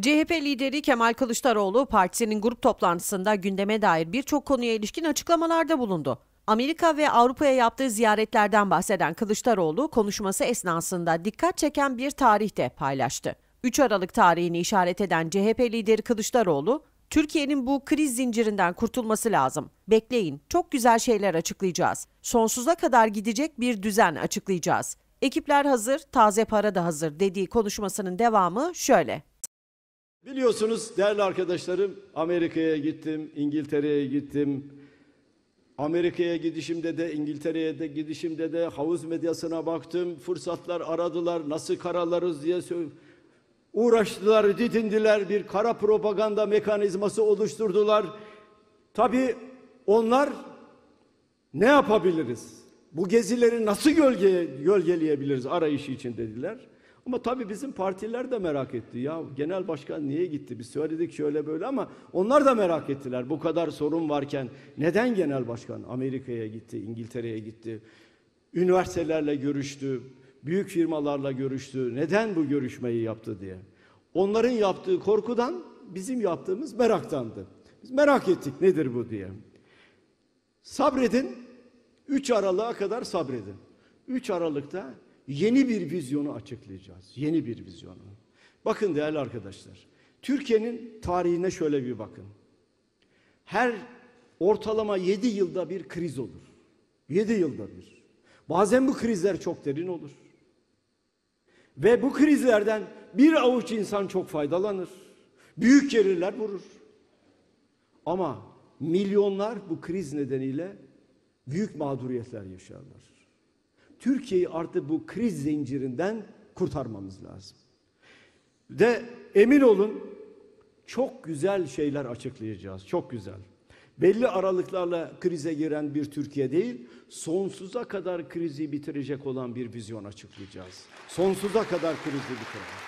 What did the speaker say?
CHP lideri Kemal Kılıçdaroğlu partisinin grup toplantısında gündeme dair birçok konuya ilişkin açıklamalarda bulundu. Amerika ve Avrupa'ya yaptığı ziyaretlerden bahseden Kılıçdaroğlu konuşması esnasında dikkat çeken bir tarih de paylaştı. 3 Aralık tarihini işaret eden CHP lideri Kılıçdaroğlu, Türkiye'nin bu kriz zincirinden kurtulması lazım. Bekleyin, çok güzel şeyler açıklayacağız. Sonsuza kadar gidecek bir düzen açıklayacağız. Ekipler hazır, taze para da hazır dediği konuşmasının devamı şöyle. Biliyorsunuz değerli arkadaşlarım Amerika'ya gittim, İngiltere'ye gittim. Amerika'ya gidişimde de İngiltere'ye de gidişimde de havuz medyasına baktım. Fırsatlar aradılar nasıl kararlarız diye uğraştılar, didindiler. Bir kara propaganda mekanizması oluşturdular. Tabii onlar ne yapabiliriz? Bu gezileri nasıl gölge, gölgeleyebiliriz arayışı için dediler. Ama tabii bizim partiler de merak etti. Ya genel başkan niye gitti? Biz söyledik şöyle böyle ama onlar da merak ettiler. Bu kadar sorun varken neden genel başkan Amerika'ya gitti, İngiltere'ye gitti? Üniversitelerle görüştü, büyük firmalarla görüştü. Neden bu görüşmeyi yaptı diye. Onların yaptığı korkudan bizim yaptığımız meraktandı. Biz merak ettik nedir bu diye. Sabredin, 3 Aralık'a kadar sabredin. 3 Aralık'ta yeni bir vizyonu açıklayacağız. Yeni bir vizyonu. Bakın değerli arkadaşlar. Türkiye'nin tarihine şöyle bir bakın. Her ortalama 7 yılda bir kriz olur. 7 yılda bir. Bazen bu krizler çok derin olur. Ve bu krizlerden bir avuç insan çok faydalanır. Büyük gelirler vurur. Ama milyonlar bu kriz nedeniyle büyük mağduriyetler yaşarlar. Türkiye'yi artık bu kriz zincirinden kurtarmamız lazım. De emin olun çok güzel şeyler açıklayacağız. Çok güzel. Belli aralıklarla krize giren bir Türkiye değil, sonsuza kadar krizi bitirecek olan bir vizyon açıklayacağız. Sonsuza kadar krizi bitirecek.